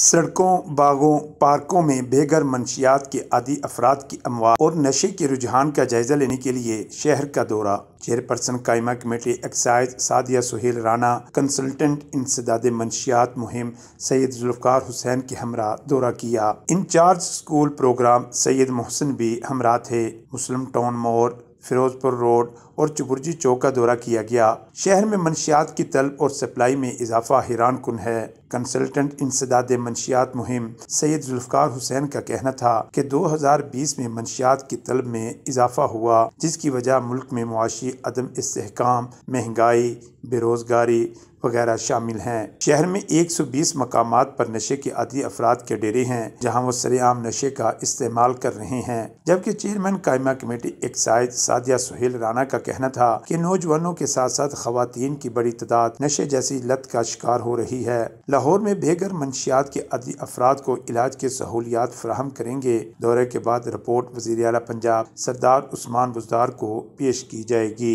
सड़कों बागों पार्कों में बेघर मनशियात के आदि अफराद की अमवात और नशे के रुझान का जायजा लेने के लिए शहर का दौरा चेयरपर्सन कायमा committee excise Sadia Suhail Rana consultant इंसदाद मनशियात मुहिम सैयद जुल्फ़ार हुसैन के हमरा दौरा किया incharge school programme Syed Mohsin भी हमरा थे मुस्लिम टाउन मोर फिरोजपुर रोड और चुपुरजी चौक का दौरा किया गया शहर में मनशियात की तलब और सप्लाई में इजाफा हैरान कन है कंसल्टेंट इंसदाद मनशियात मुहिम सैयद जुल्फकार हुसैन का कहना था कि 2020 में मनशियात की तलब में इजाफा हुआ जिसकी वजह मुल्क में मुआशी अदम इसकाम महंगाई बेरोजगारी वगैरह शामिल हैं शहर में 120 मकामात पर नशे के आदि अफराद के डेरे हैं जहां वो सरेआम नशे का इस्तेमाल कर रहे हैं जबकि चेयरमैन कायमा कमेटी एक्साइज सादिया सुहेल राणा का कहना था कि नौजवानों के साथ साथ खातन की बड़ी तादाद नशे जैसी लत का शिकार हो रही है लाहौर में बेघर मंशियात के अदी अफराद को इलाज की सहूलियात फ्राहम करेंगे दौरे के बाद रिपोर्ट वजीर अला पंजाब सरदार उस्मान बुजदार को पेश की जाएगी